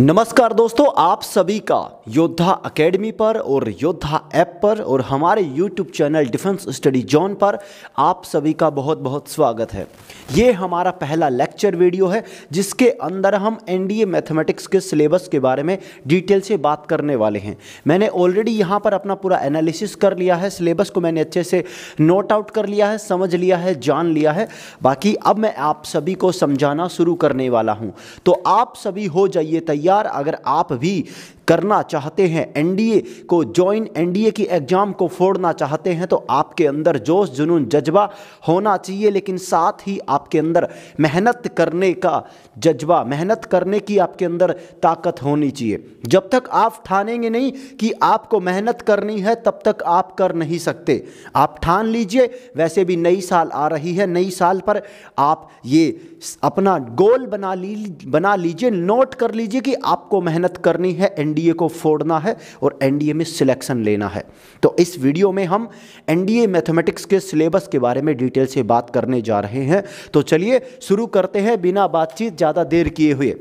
नमस्कार दोस्तों आप सभी का योद्धा एकेडमी पर और योद्धा ऐप पर और हमारे YouTube channel defence study zone पर आप सभी का बहुत बहुत स्वागत है ये हमारा पहला लेक्चर वीडियो है जिसके अंदर हम एनडीए मैथमेटिक्स के सिलेबस के बारे में डिटेल से बात करने वाले हैं मैंने ऑलरेडी यहाँ पर अपना पूरा एनालिसिस कर लिया है सिलेबस को मैंने अच्छे से नोट आउट कर लिया है समझ लिया है जान लिया है बाकी अब मैं आप सभी को समझाना शुरू करने वाला हूँ तो आप सभी हो जाइए तैयार यार अगर आप भी करना चाहते हैं एनडीए को ज्वाइन एनडीए की एग्ज़ाम को फोड़ना चाहते हैं तो आपके अंदर जोश जुनून जज्बा होना चाहिए लेकिन साथ ही आपके अंदर मेहनत करने का जज्बा मेहनत करने की आपके अंदर ताकत होनी चाहिए जब तक आप ठानेंगे नहीं कि आपको मेहनत करनी है तब तक आप कर नहीं सकते आप ठान लीजिए वैसे भी नई साल आ रही है नई साल पर आप ये अपना गोल बना ली बना लीजिए नोट कर लीजिए कि आपको मेहनत करनी है एन एनडीए को फोड़ना है और एनडीए में सिलेक्शन लेना है तो इस वीडियो में हम एनडीए मैथमेटिक्स के सिलेबस के बारे में डिटेल से बात करने जा रहे हैं तो चलिए शुरू करते हैं बिना बातचीत ज़्यादा देर किए हुए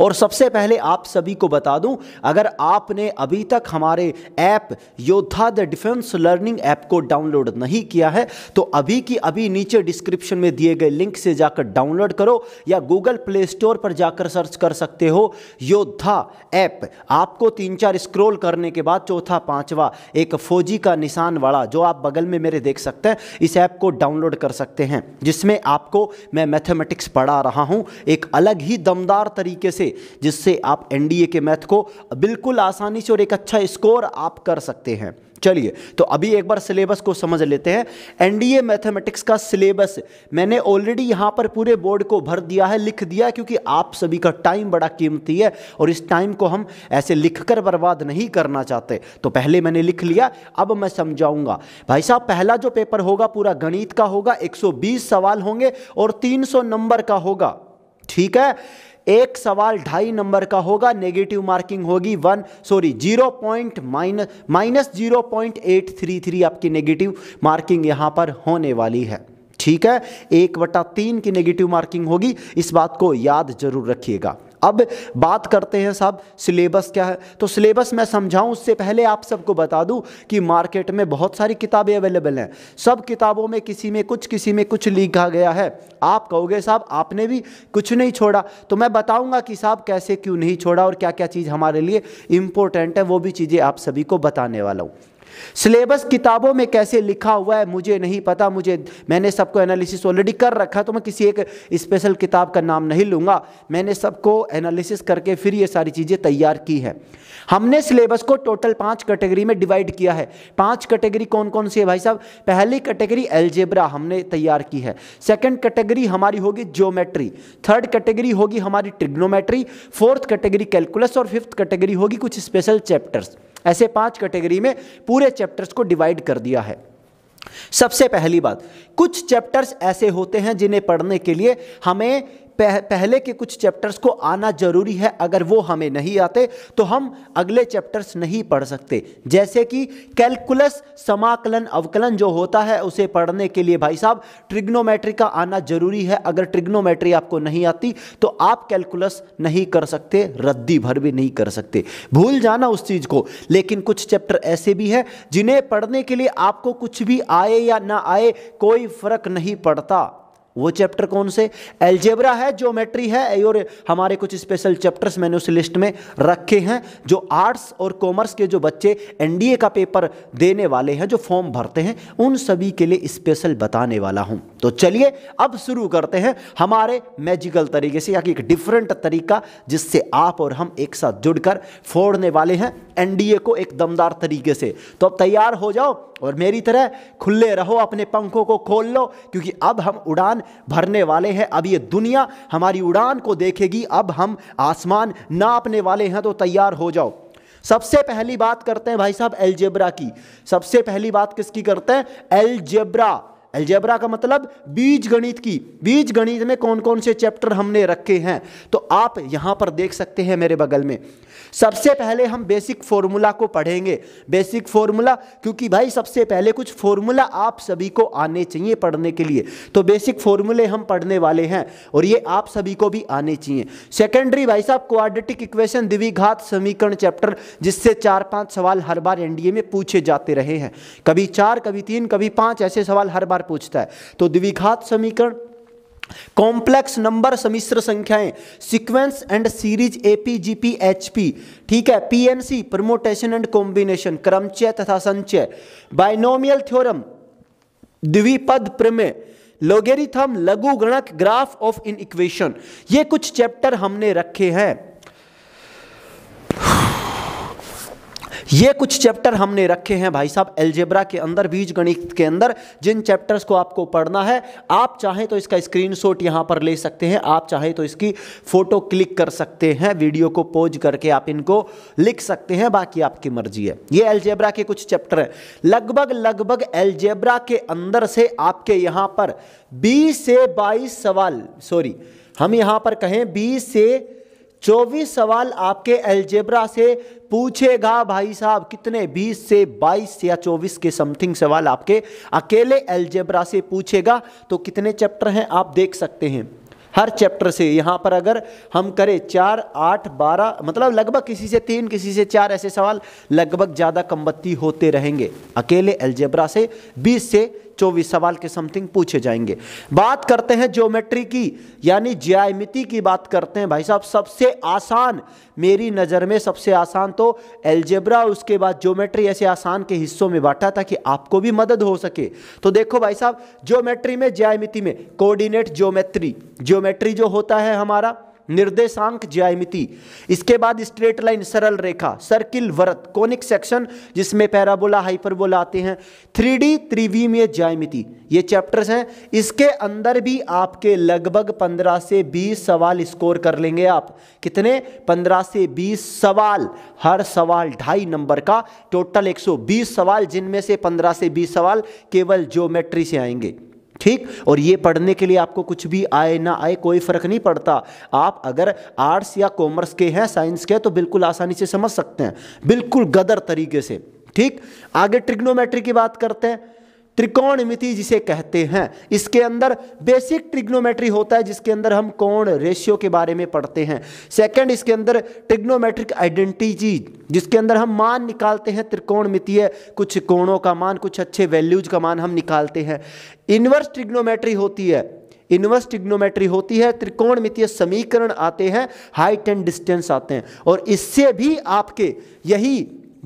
और सबसे पहले आप सभी को बता दूं अगर आपने अभी तक हमारे app Yoddha the defence learning app को डाउनलोड नहीं किया है तो अभी की अभी नीचे डिस्क्रिप्शन में दिए गए लिंक से जाकर डाउनलोड करो या गूगल प्ले स्टोर पर जाकर सर्च कर सकते हो योद्धा ऐप आपको तीन चार स्क्रोल करने के बाद चौथा पांचवा एक फौजी का निशान वाला जो आप बगल में मेरे देख सकते हैं इस ऐप को डाउनलोड कर सकते हैं जिसमें आपको मैं मैथमेटिक्स पढ़ा रहा हूँ एक अलग ही दमदार तरीके तरीके से जिससे आप एनडीए के मैथ को बिल्कुल आसानी से और एक अच्छा स्कोर आप कर सकते हैं चलिए तो अभी एक बार सिलेबस को समझ लेते हैं एनडीए मैथमेटिक्स का सिलेबस मैंने ऑलरेडी यहां पर पूरे बोर्ड को भर दिया है लिख दिया है क्योंकि आप सभी का टाइम बड़ा कीमती है और इस टाइम को हम ऐसे लिखकर बर्बाद नहीं करना चाहते तो पहले मैंने लिख लिया अब मैं समझाऊंगा भाई साहब पहला जो पेपर होगा पूरा गणित का होगा एक सवाल होंगे और तीन नंबर का होगा ठीक है एक सवाल ढाई नंबर का होगा नेगेटिव मार्किंग होगी one sorry zero point minus minus zero point eight three three आपकी नेगेटिव मार्किंग यहां पर होने वाली है ठीक है एक बटा तीन की नेगेटिव मार्किंग होगी इस बात को याद जरूर रखिएगा अब बात करते हैं साहब सिलेबस क्या है तो सिलेबस मैं समझाऊं उससे पहले आप सबको बता दूं कि मार्केट में बहुत सारी किताबें अवेलेबल हैं सब किताबों में किसी में कुछ किसी में कुछ लिखा गया है आप कहोगे साहब आपने भी कुछ नहीं छोड़ा तो मैं बताऊंगा कि साहब कैसे क्यों नहीं छोड़ा और क्या क्या चीज़ हमारे लिए इम्पोर्टेंट है वो भी चीज़ें आप सभी को बताने वाला हूँ सिलेबस किताबों में कैसे लिखा हुआ है मुझे नहीं पता मुझे मैंने सबको एनालिसिस ऑलरेडी कर रखा तो मैं किसी एक स्पेशल किताब का नाम नहीं लूँगा मैंने सबको एनालिसिस करके फिर ये सारी चीज़ें तैयार की है हमने सिलेबस को टोटल पांच कैटेगरी में डिवाइड किया है पाँच कैटेगरी कौन कौन सी है भाई साहब पहली कैटेगरी एल्जेब्रा हमने तैयार की है सेकेंड कैटेगरी हमारी होगी ज्योमेट्री थर्ड कैटेगरी होगी हमारी ट्रिग्नोमेट्री फोर्थ कैटेगरी कैलकुलस और फिफ्थ कैटेगरी होगी कुछ स्पेशल चैप्टर्स ऐसे पांच कैटेगरी में पूरे चैप्टर्स को डिवाइड कर दिया है सबसे पहली बात कुछ चैप्टर्स ऐसे होते हैं जिन्हें पढ़ने के लिए हमें पह, पहले के कुछ चैप्टर्स को आना जरूरी है अगर वो हमें नहीं आते तो हम अगले चैप्टर्स नहीं पढ़ सकते जैसे कि कैलकुलस समाकलन अवकलन जो होता है उसे पढ़ने के लिए भाई साहब ट्रिग्नोमेट्री का आना जरूरी है अगर ट्रिग्नोमेट्री आपको नहीं आती तो आप कैलकुलस नहीं कर सकते रद्दी भर भी नहीं कर सकते भूल जाना उस चीज़ को लेकिन कुछ चैप्टर ऐसे भी हैं जिन्हें पढ़ने के लिए आपको कुछ भी आए या ना आए कोई फर्क नहीं पड़ता वो चैप्टर कौन से एल्जेब्रा है ज्योमेट्री है और हमारे कुछ स्पेशल चैप्टर्स मैंने उस लिस्ट में रखे हैं जो आर्ट्स और कॉमर्स के जो बच्चे एनडीए का पेपर देने वाले हैं जो फॉर्म भरते हैं उन सभी के लिए स्पेशल बताने वाला हूं तो चलिए अब शुरू करते हैं हमारे मैजिकल तरीके से या कि एक डिफरेंट तरीका जिससे आप और हम एक साथ जुड़कर फोड़ने वाले हैं एनडीए को एक दमदार तरीके से तो अब तैयार हो जाओ और मेरी तरह खुले रहो अपने पंखों को खोल लो क्योंकि अब हम उड़ान भरने वाले हैं अब ये दुनिया हमारी उड़ान को देखेगी अब हम आसमान नापने वाले हैं तो तैयार हो जाओ सबसे पहली बात करते हैं भाई साहब एलजेब्रा की सबसे पहली बात किसकी करते हैं एलजेब्रा एल्जेब्रा का मतलब बीज गणित की बीज गणित में कौन कौन से चैप्टर हमने रखे हैं तो आप यहां पर देख सकते हैं मेरे बगल में सबसे पहले हम बेसिक फॉर्मूला को पढ़ेंगे बेसिक फॉर्मूला क्योंकि भाई सबसे पहले कुछ फॉर्मूला आप सभी को आने चाहिए पढ़ने के लिए तो बेसिक फॉर्मूले हम पढ़ने वाले हैं और ये आप सभी को भी आने चाहिए सेकेंडरी भाई साहब क्वाड्रेटिक इक्वेशन द्विघात समीकरण चैप्टर जिससे चार पांच सवाल हर बार एनडीए में पूछे जाते रहे हैं कभी चार कभी तीन कभी पांच ऐसे सवाल हर बार बार पूछता है तो द्विघात समीकरण कॉम्प्लेक्स नंबर समिश्र संख्याएं sequence and series AP GP HP ठीक है पीएनसी प्रमोटेशन एंड कॉम्बिनेशन क्रमचय तथा संचय बाइनोमियल थ्योरम द्विपद प्रमेय लोगेरिथम लघु गणक ग्राफ ऑफ इन इक्वेशन ये कुछ चैप्टर हमने रखे हैं ये कुछ चैप्टर हमने रखे हैं भाई साहब एल्जेब्रा के अंदर बीज गणित के अंदर जिन चैप्टर्स को आपको पढ़ना है आप चाहें तो इसका स्क्रीनशॉट यहाँ पर ले सकते हैं आप चाहें तो इसकी फ़ोटो क्लिक कर सकते हैं वीडियो को पोज करके आप इनको लिख सकते हैं बाकी आपकी मर्जी है ये एल्जेब्रा के कुछ चैप्टर हैं लगभग लगभग एल्जेब्रा के अंदर से आपके यहाँ पर बीस से बाईस सवाल सॉरी हम यहाँ पर कहें बीस से चौबीस सवाल आपके एलजेब्रा से पूछेगा भाई साहब कितने बीस से बाईस या चौबीस के समथिंग सवाल आपके अकेले एलजेब्रा से पूछेगा तो कितने चैप्टर हैं आप देख सकते हैं हर चैप्टर से यहाँ पर अगर हम करें चार आठ बारह मतलब लगभग किसी से तीन किसी से चार ऐसे सवाल लगभग ज़्यादा कमबत्ती होते रहेंगे अकेले एल्जेब्रा से बीस से चौबीस सवाल के समथिंग पूछे जाएंगे बात करते हैं ज्योमेट्री की यानी ज्यामिति की बात करते हैं भाई साहब सबसे आसान मेरी नज़र में सबसे आसान तो एल्जेब्रा उसके बाद ज्योमेट्री ऐसे आसान के हिस्सों में बांटा ताकि आपको भी मदद हो सके तो देखो भाई साहब ज्योमेट्री में ज्यामिति में कोऑर्डिनेट ज्योमेट्री ज्योमेट्री जो होता है हमारा निर्देशांक ज्यामिति इसके बाद स्ट्रेट लाइन सरल रेखा सर्किल वरत कोनिक सेक्शन जिसमें पैराबोला हाइपरबोला आते हैं थ्री डी त्रिवीमीय ज्यामिति ये चैप्टर्स हैं इसके अंदर भी आपके लगभग पंद्रह से बीस सवाल स्कोर कर लेंगे आप कितने पंद्रह से बीस सवाल हर सवाल ढाई नंबर का टोटल 120 सवाल जिनमें से 15 से 20 सवाल केवल ज्योमेट्री से आएंगे ठीक और ये पढ़ने के लिए आपको कुछ भी आए ना आए कोई फ़र्क नहीं पड़ता आप अगर आर्ट्स या कॉमर्स के हैं साइंस के हैं तो बिल्कुल आसानी से समझ सकते हैं बिल्कुल गदर तरीके से ठीक आगे ट्रिग्नोमेट्री की बात करते हैं त्रिकोणमिति जिसे कहते हैं इसके अंदर बेसिक ट्रिग्नोमेट्री होता है जिसके अंदर हम कोण रेशियो के बारे में पढ़ते हैं सेकंड इसके अंदर ट्रिग्नोमेट्रिक आइडेंटिटी जिसके अंदर हम मान निकालते हैं त्रिकोणमितीय कुछ कोणों का मान कुछ अच्छे वैल्यूज का मान हम निकालते हैं इनवर्स ट्रिग्नोमेट्री होती है इनवर्स ट्रिग्नोमेट्री होती है त्रिकोण समीकरण आते हैं हाइट एंड डिस्टेंस आते हैं और इससे भी आपके यही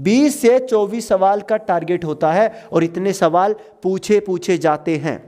बीस से चौबीस सवाल का टारगेट होता है और इतने सवाल पूछे पूछे जाते हैं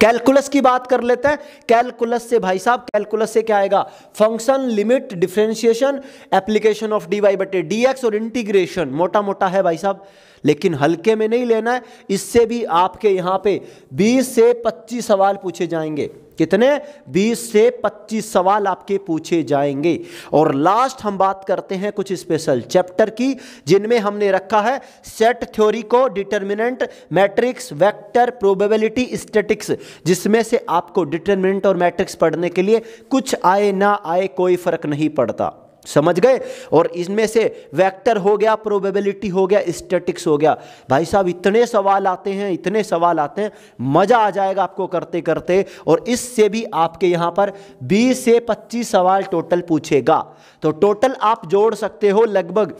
कैलकुलस की बात कर लेते हैं कैलकुलस से भाई साहब कैलकुलस से क्या आएगा function limit differentiation application of D Y बटे डी एक्स और इंटीग्रेशन मोटा मोटा है भाई साहब लेकिन हल्के में नहीं लेना है इससे भी आपके यहाँ पे 20 से 25 सवाल पूछे जाएंगे कितने 20 से 25 सवाल आपके पूछे जाएंगे और लास्ट हम बात करते हैं कुछ स्पेशल चैप्टर की जिनमें हमने रखा है सेट थ्योरी को determinant matrix vector probability statics जिसमें से आपको डिटर्मिनेंट और मैट्रिक्स पढ़ने के लिए कुछ आए ना आए कोई फर्क नहीं पड़ता समझ गए और इनमें से वेक्टर हो गया प्रोबेबिलिटी हो गया स्टेटिक्स हो गया भाई साहब इतने सवाल आते हैं इतने सवाल आते हैं मज़ा आ जाएगा आपको करते करते और इससे भी आपके यहाँ पर 20 से 25 सवाल टोटल पूछेगा तो टोटल आप जोड़ सकते हो लगभग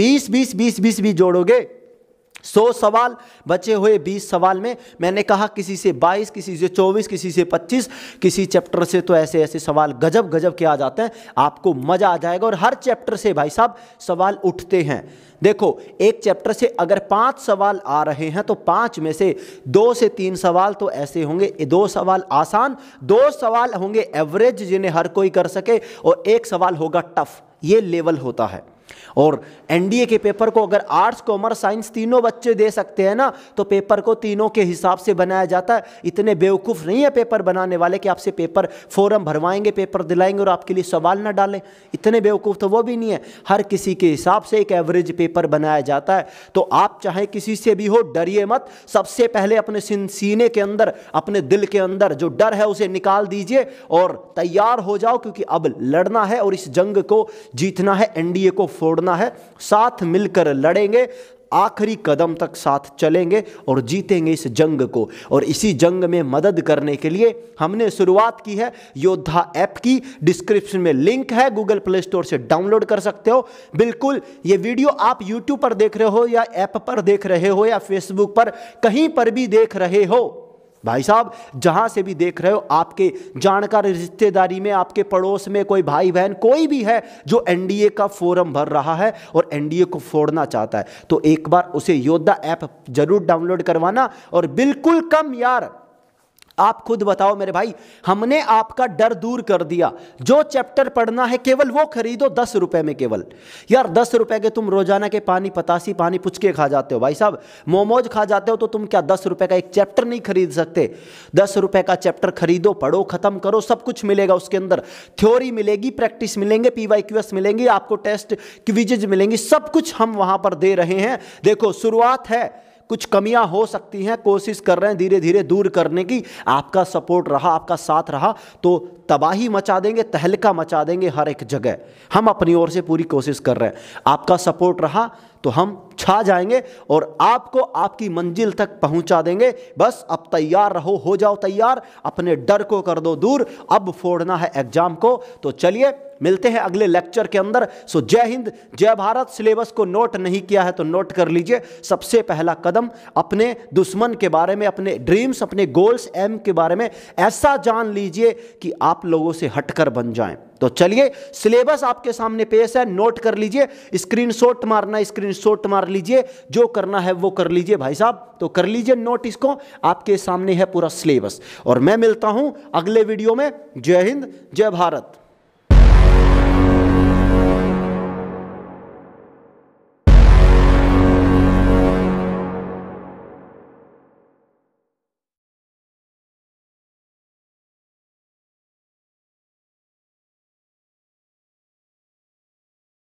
20 20 20 20 भी जोड़ोगे सौ सवाल बचे हुए बीस सवाल में मैंने कहा किसी से बाईस किसी से चौबीस किसी से पच्चीस किसी चैप्टर से तो ऐसे ऐसे सवाल गजब गजब के आ जाते हैं आपको मज़ा आ जाएगा और हर चैप्टर से भाई साहब सवाल उठते हैं देखो एक चैप्टर से अगर पाँच सवाल आ रहे हैं तो पाँच में से दो से तीन सवाल तो ऐसे होंगे दो सवाल आसान दो सवाल होंगे एवरेज जिन्हें हर कोई कर सके और एक सवाल होगा टफ ये लेवल होता है और एनडीए के पेपर को अगर आर्ट्स कॉमर्स साइंस तीनों बच्चे दे सकते हैं ना तो पेपर को तीनों के हिसाब से बनाया जाता है इतने बेवकूफ़ नहीं है पेपर बनाने वाले कि आपसे पेपर फॉरम भरवाएंगे पेपर दिलाएंगे और आपके लिए सवाल ना डालें इतने बेवकूफ़ तो वो भी नहीं है हर किसी के हिसाब से एक एवरेज पेपर बनाया जाता है तो आप चाहे किसी से भी हो डरिए मत सबसे पहले अपने सीने के अंदर अपने दिल के अंदर जो डर है उसे निकाल दीजिए और तैयार हो जाओ क्योंकि अब लड़ना है और इस जंग को जीतना है एनडीए को फोड़ना है साथ मिलकर लड़ेंगे आखिरी कदम तक साथ चलेंगे और जीतेंगे इस जंग को और इसी जंग में मदद करने के लिए हमने शुरुआत की है योद्धा ऐप की डिस्क्रिप्शन में लिंक है गूगल प्ले स्टोर से डाउनलोड कर सकते हो बिल्कुल ये वीडियो आप यूट्यूब पर देख रहे हो या ऐप पर देख रहे हो या फेसबुक पर कहीं पर भी देख रहे हो भाई साहब जहाँ से भी देख रहे हो आपके जानकार रिश्तेदारी में आपके पड़ोस में कोई भाई बहन कोई भी है जो एनडीए का फोरम भर रहा है और एनडीए को फोड़ना चाहता है तो एक बार उसे योद्धा ऐप जरूर डाउनलोड करवाना और बिल्कुल कम यार आप खुद बताओ मेरे भाई हमने आपका डर दूर कर दिया जो चैप्टर पढ़ना है केवल वो खरीदो दस रुपए में केवल यार दस रुपए के तुम रोजाना के पानी पतासी पानी पुचके खा जाते हो भाई साहब मोमोज खा जाते हो तो तुम क्या दस रुपए का एक चैप्टर नहीं खरीद सकते दस रुपए का चैप्टर खरीदो पढ़ो खत्म करो सब कुछ मिलेगा उसके अंदर थ्योरी मिलेगी प्रैक्टिस मिलेंगे पी वाई क्यूएस मिलेंगी आपको टेस्ट क्विजेज मिलेंगी सब कुछ हम वहां पर दे रहे हैं देखो शुरुआत है कुछ कमियां हो सकती हैं कोशिश कर रहे हैं धीरे धीरे दूर करने की आपका सपोर्ट रहा आपका साथ रहा तो तबाही मचा देंगे तहलका मचा देंगे हर एक जगह हम अपनी ओर से पूरी कोशिश कर रहे हैं आपका सपोर्ट रहा तो हम छा जाएंगे और आपको आपकी मंजिल तक पहुंचा देंगे बस अब तैयार रहो हो जाओ तैयार अपने डर को कर दो दूर अब फोड़ना है एग्जाम को तो चलिए मिलते हैं अगले लेक्चर के अंदर सो जय हिंद जय भारत सिलेबस को नोट नहीं किया है तो नोट कर लीजिए सबसे पहला कदम अपने दुश्मन के बारे में अपने ड्रीम्स अपने गोल्स एम के बारे में ऐसा जान लीजिए कि आप लोगों से हटकर बन जाएं तो चलिए सिलेबस आपके सामने पेश है नोट कर लीजिए स्क्रीनशॉट मारना स्क्रीनशॉट मार लीजिए जो करना है वो कर लीजिए भाई साहब तो कर लीजिए नोट इसको आपके सामने है पूरा सिलेबस और मैं मिलता हूं अगले वीडियो में जय हिंद जय भारत